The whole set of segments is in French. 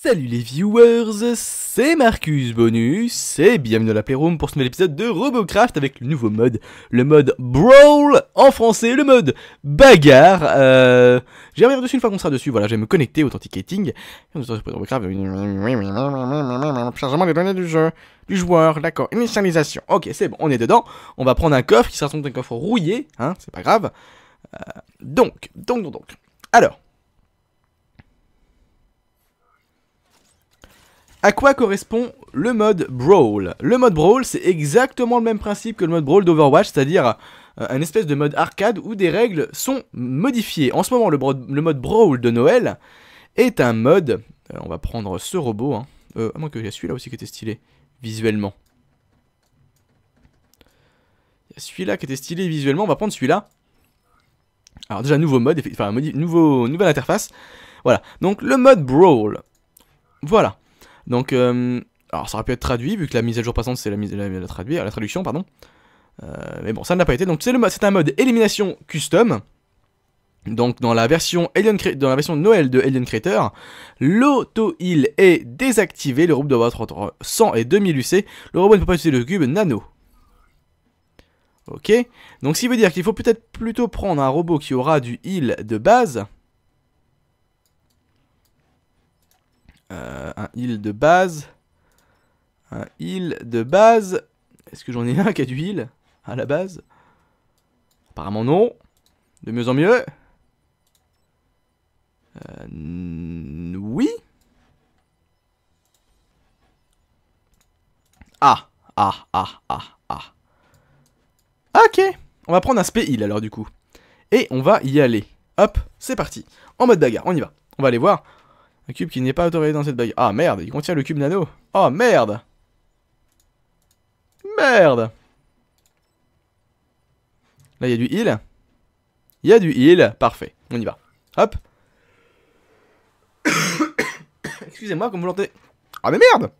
Salut les viewers, c'est Marcus Bonus et bienvenue dans la Playroom pour ce nouvel épisode de Robocraft avec le nouveau mode, le mode Brawl en français, le mode bagarre. Euh, J'ai reviendrai dessus une fois qu'on sera dessus, voilà, je vais me connecter, authenticating. Robocraft, chargement des données du jeu, du joueur, d'accord, initialisation. Ok, c'est bon, on est dedans, on va prendre un coffre qui sera sans doute un coffre rouillé, hein, c'est pas grave. Euh, donc, donc, donc, donc. Alors, À quoi correspond le mode Brawl Le mode Brawl, c'est exactement le même principe que le mode Brawl d'Overwatch, c'est-à-dire euh, un espèce de mode arcade où des règles sont modifiées. En ce moment, le, mode Brawl de Noël est un mode... Euh, on va prendre ce robot, hein. euh, à moins que y a celui-là aussi qui était stylé, visuellement. Il y a celui-là qui était stylé visuellement, on va prendre celui-là. Alors déjà, nouveau mode, enfin, nouveau, nouvelle interface. Voilà, donc le mode Brawl. Voilà. Donc, euh, alors ça aurait pu être traduit, vu que la mise à jour passante, c'est la, mise, traduction, pardon. Euh, mais bon, ça ne l'a pas été. Donc, c'est un mode élimination custom. Donc dans la version, Alien, dans la version Noël de Alien Creator, l'auto-heal est désactivé, le robot doit avoir entre 100 et 2000 UC, le robot ne peut pas utiliser le cube nano. Ok, donc ce qui veut dire qu'il faut peut-être plutôt prendre un robot qui aura du heal de base. Euh, un heal de base. Un heal de base. Est-ce que j'en ai un qui a du heal à la base Apparemment non. De mieux en mieux. Euh, oui. Ah, ah, ah, ah, ah. Ok. On va prendre un spé heal alors du coup. Et on va y aller. Hop, c'est parti. En mode bagarre, on y va. On va aller voir un cube qui n'est pas autorisé dans cette bague. Ah merde, il contient le cube nano. Oh merde Merde Là, il y a du heal. Il y a du heal. Parfait. On y va. Hop. Excusez-moi, comme vous l'entendez. Ah mais merde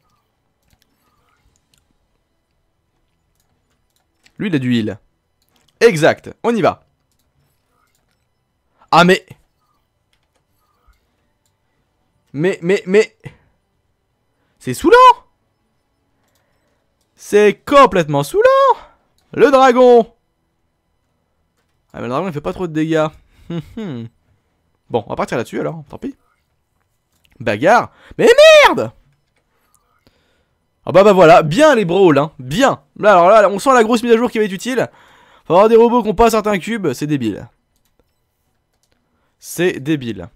Lui, il a du heal. Exact. On y va. Ah mais... Mais, mais, mais... C'est saoulant C'est complètement saoulant Le dragon Ah mais le dragon il fait pas trop de dégâts. Hum, hum. bon, on va partir là-dessus alors, tant pis. Bagarre Mais merde Ah bah bah voilà, bien les brawls, hein, bien Là alors là, on sent la grosse mise à jour qui va être utile. Faut avoir des robots qui ont pas certains cubes, c'est débile. C'est débile.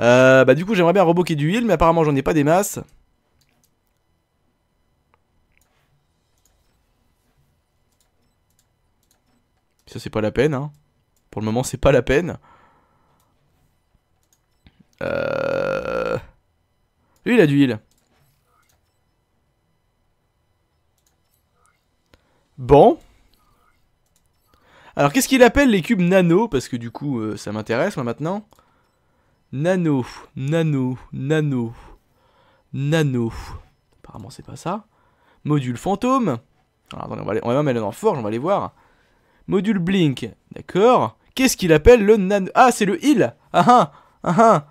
Euh, bah du coup j'aimerais bien reboquer du heal mais apparemment j'en ai pas des masses. Ça c'est pas la peine hein. Pour le moment c'est pas la peine. Euh. Lui il a du Bon. Alors qu'est-ce qu'il appelle les cubes nano Parce que du coup euh, ça m'intéresse moi maintenant. Nano, nano, nano, nano. Apparemment, c'est pas ça. Module fantôme. on va, même aller dans Forge, on va aller voir. Module Blink, d'accord. Qu'est-ce qu'il appelle le nano Ah, c'est le heal ah, ah ah Ah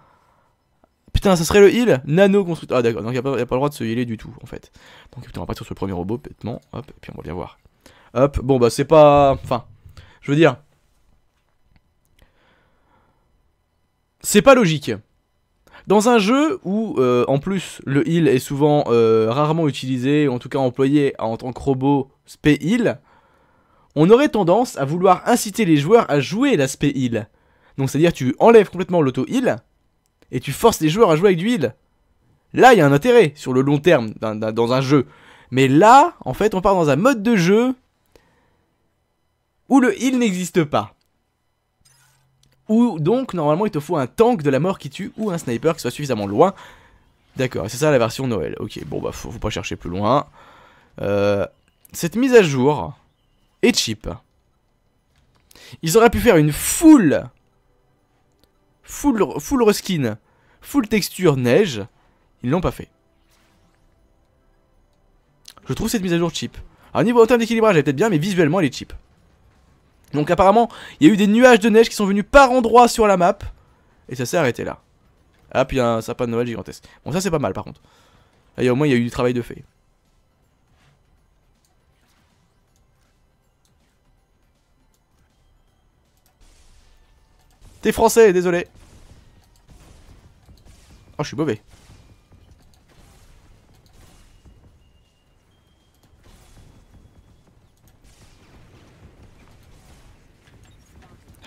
Putain, ça serait le heal Nano constructeur. Ah d'accord, donc il n'y a, pas le droit de se healer du tout, en fait. Donc on va partir sur ce premier robot, bêtement. Hop, et puis on va bien voir. Hop, bon bah c'est pas... Enfin, je veux dire, c'est pas logique. Dans un jeu où, euh, en plus, le heal est souvent euh, rarement utilisé, ou en tout cas employé en tant que robot spé heal, on aurait tendance à vouloir inciter les joueurs à jouer l'aspect heal. Donc c'est-à-dire tu enlèves complètement l'auto-heal, et tu forces les joueurs à jouer avec du heal. Là, il y a un intérêt sur le long terme dans un jeu. Mais là, en fait, on part dans un mode de jeu où le heal n'existe pas. Ou donc, normalement, il te faut un tank de la mort qui tue ou un sniper qui soit suffisamment loin. D'accord, c'est ça la version Noël. Ok, bon bah, faut, pas chercher plus loin. Euh, cette mise à jour est cheap. Ils auraient pu faire une full... Full, full reskin, full texture neige. Ils l'ont pas fait. Je trouve cette mise à jour cheap. niveau en termes d'équilibrage elle est peut-être bien mais visuellement elle est cheap. Donc apparemment, il y a eu des nuages de neige qui sont venus par endroits sur la map. Et ça s'est arrêté là. Ah, puis un sapin de Noël gigantesque. Bon, ça c'est pas mal par contre. Et au moins, il y a eu du travail de fait. T'es français, désolé. Oh, je suis mauvais.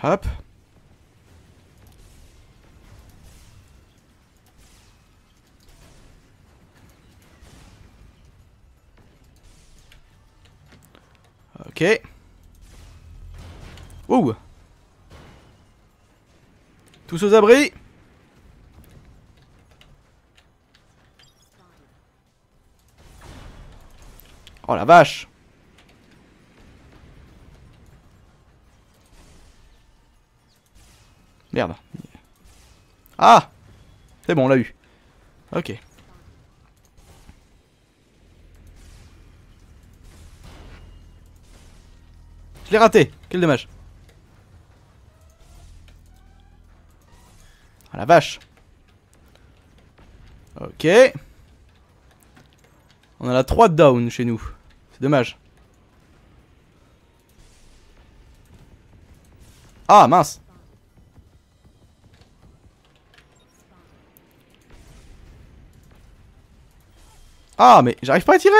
Hop. Ok. Ouh Tous aux abris Oh la vache Merde. Ah C'est bon, on l'a eu. Ok. Je l'ai raté Quel dommage. Ah la vache Ok. On a la 3 down chez nous. C'est dommage. Ah mince Ah, mais j'arrive pas à tirer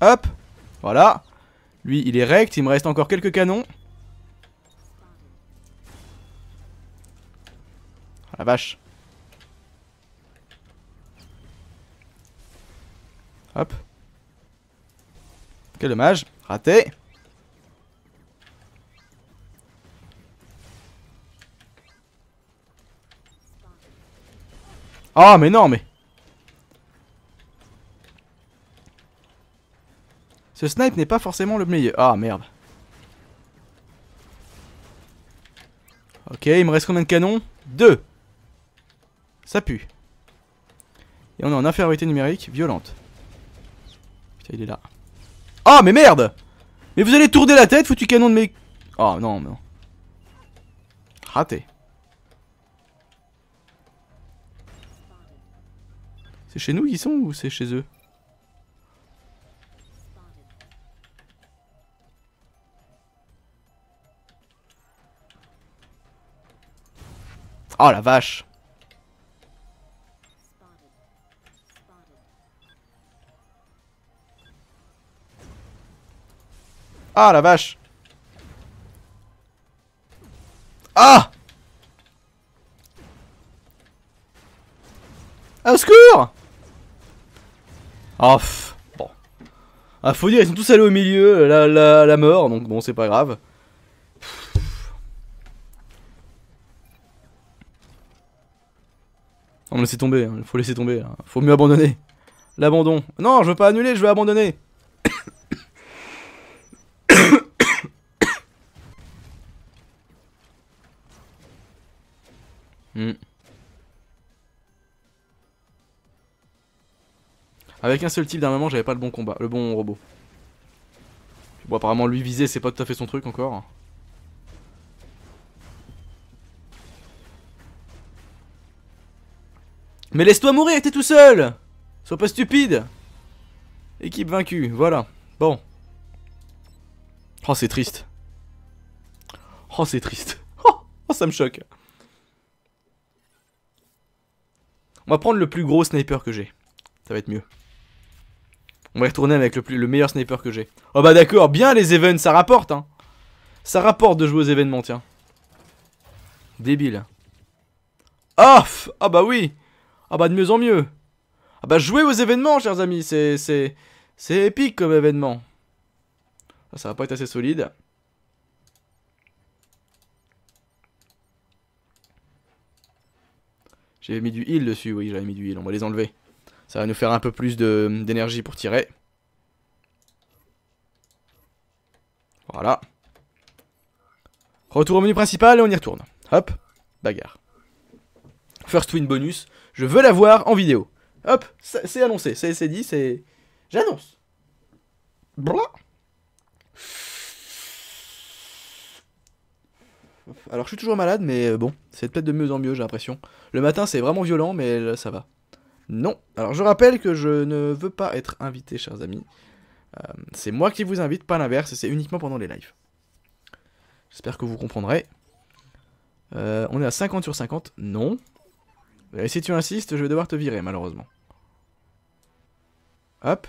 Hop Voilà Lui, il est rect, il me reste encore quelques canons. Ah la vache Hop Quel dommage Raté Ah, mais non, mais... Ce snipe n'est pas forcément le meilleur. Ah, merde. Ok, il me reste combien de canons Deux Ça pue. Et on est en infériorité numérique violente. Putain, il est là. Ah, oh, mais merde Mais vous allez tourner la tête, foutu canon de mes... Oh, non, non. Raté. C'est chez nous qu'ils sont ou c'est chez eux Oh la vache Ah la vache Ah Au secours ah, bon. Ah, faut dire, ils sont tous allés au milieu, la, la, la mort, donc bon, c'est pas grave. On me laisser tomber, il hein, faut laisser tomber, hein. faut mieux abandonner. L'abandon. Non, je veux pas annuler, je veux abandonner. Hmm. Avec un seul type d'un moment, j'avais pas le bon combat, le bon robot. Bon, apparemment, lui viser, c'est pas tout à fait son truc encore. Mais laisse-toi mourir, t'es tout seul Sois pas stupide Équipe vaincue, voilà. Bon. Oh, c'est triste. Oh, c'est triste. Oh, oh, ça me choque. On va prendre le plus gros sniper que j'ai. Ça va être mieux. On va retourner avec le, le meilleur sniper que j'ai. Oh bah d'accord, bien les events, ça rapporte hein. Ça rapporte de jouer aux événements, tiens. Débile. Off Ah bah oui Ah bah de mieux en mieux Ah bah jouer aux événements, chers amis, c'est... c'est... épique comme événement. Ça, ah, ça va pas être assez solide. J'avais mis du heal dessus, oui, j'avais mis du heal, on va les enlever. Ça va nous faire un peu plus d'énergie pour tirer. Voilà. Retour au menu principal et on y retourne. Hop, bagarre. First win bonus, je veux la voir en vidéo. Hop, c'est annoncé, c'est dit, c'est... J'annonce. Alors je suis toujours malade, mais euh, bon, c'est peut-être de mieux en mieux, j'ai l'impression. Le matin, c'est vraiment violent, mais ça va. Non. Alors je rappelle que je ne veux pas être invité, chers amis. Euh, c'est moi qui vous invite, pas l'inverse, et c'est uniquement pendant les lives. J'espère que vous comprendrez. Euh, on est à 50 sur 50 Non. Et si tu insistes, je vais devoir te virer, malheureusement. Hop.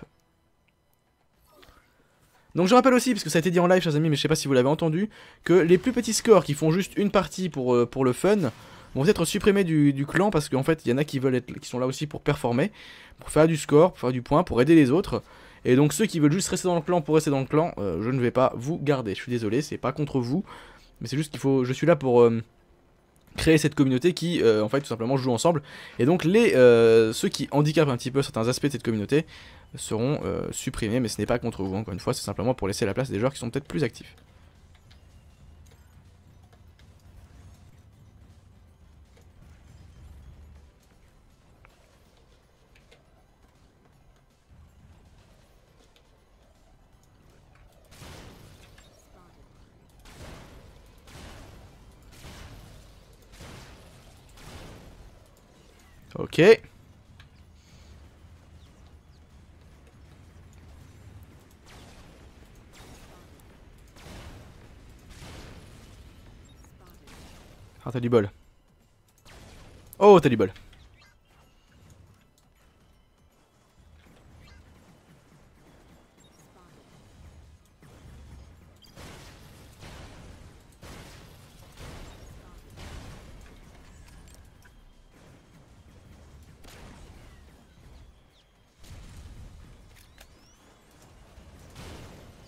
Donc je rappelle aussi, parce que ça a été dit en live, chers amis, mais je sais pas si vous l'avez entendu, que les plus petits scores qui font juste une partie pour, euh, pour le fun vont être supprimés du, clan parce qu'en fait, il y en a qui veulent être, qui sont là aussi pour performer, pour faire du score, pour faire du point, pour aider les autres. Et donc ceux qui veulent juste rester dans le clan pour rester dans le clan, euh, je ne vais pas vous garder. Je suis désolé, c'est pas contre vous, mais c'est juste qu'il faut. Je suis là pour euh, créer cette communauté qui, euh, en fait, tout simplement joue ensemble. Et donc les ceux qui handicapent un petit peu certains aspects de cette communauté seront supprimés, mais ce n'est pas contre vous. Encore une fois, c'est simplement pour laisser la place des joueurs qui sont peut-être plus actifs. Ah, t'as du bol. Oh, t'as du bol.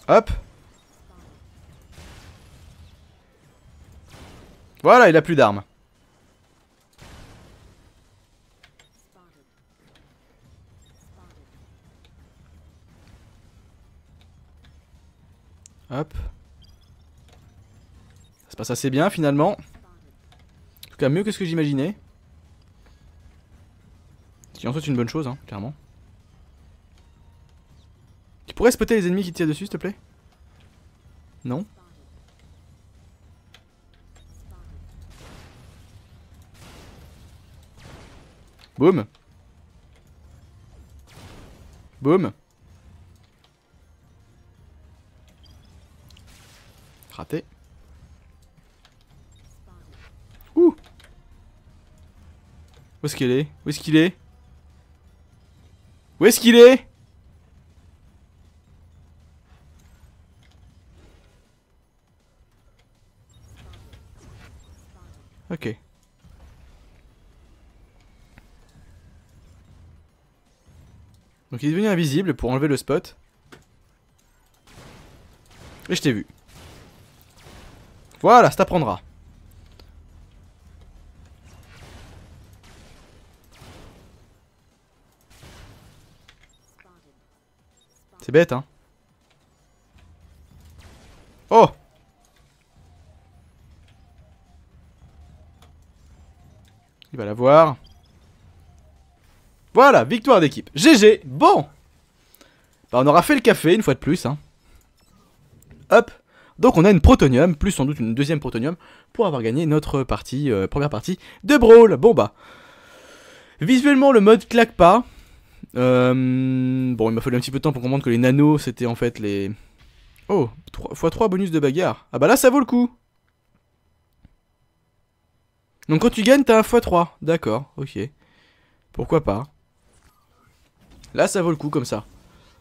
Hop Voilà, il a plus d'armes. Hop. Ça se passe assez bien finalement. En tout cas, mieux que ce que j'imaginais. Ce qui en une bonne chose, hein, clairement. Tu pourrais spotter les ennemis qui tirent dessus, s'il te plaît Non Boum. Boum. Raté. Ouh. Où est-ce qu'il est Où est-ce qu'il est Où est-ce qu'il est, Ok. Donc il est devenu invisible pour enlever le spot. Et je t'ai vu. Voilà, ça t'apprendra. C'est bête, hein. Oh Il va la voir. Voilà, victoire d'équipe. GG, bon bah, On aura fait le café une fois de plus. Hein. Hop donc on a une protonium, plus sans doute une deuxième protonium, pour avoir gagné notre partie, euh, première partie de Brawl. Bon bah, visuellement le mode claque pas. Euh, bon, il m'a fallu un petit peu de temps pour comprendre que les nanos, c'était en fait les... Oh, x3 bonus de bagarre. Ah bah là, ça vaut le coup. Donc quand tu gagnes, t'as un x3. D'accord, ok. Pourquoi pas. Là, ça vaut le coup comme ça.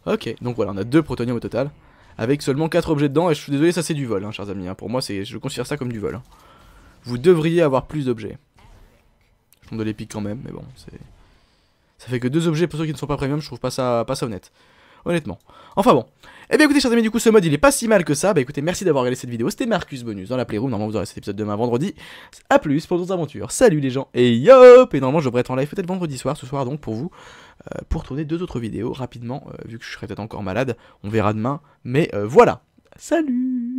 Ok, donc voilà, on a deux protoniums au total. Avec seulement 4 objets dedans, et je suis désolé, ça c'est du vol, hein, chers amis. Hein. Pour moi, je considère ça comme du vol. Hein. Vous devriez avoir plus d'objets. Je prends de l'épique quand même, mais bon, c'est... Ça fait que deux objets pour ceux qui ne sont pas premium, je trouve pas ça, pas ça honnête honnêtement. Enfin bon. Eh bien écoutez chers amis du coup ce mode il est pas si mal que ça Bah écoutez merci d'avoir regardé cette vidéo C'était Marcus Bonus dans la Playroom Normalement vous aurez cet épisode demain vendredi A plus pour d'autres aventures Salut les gens et yop Et normalement je devrais être en live peut-être vendredi soir ce soir donc pour vous euh, Pour tourner deux autres vidéos rapidement euh, Vu que je serai peut-être encore malade On verra demain Mais euh, voilà Salut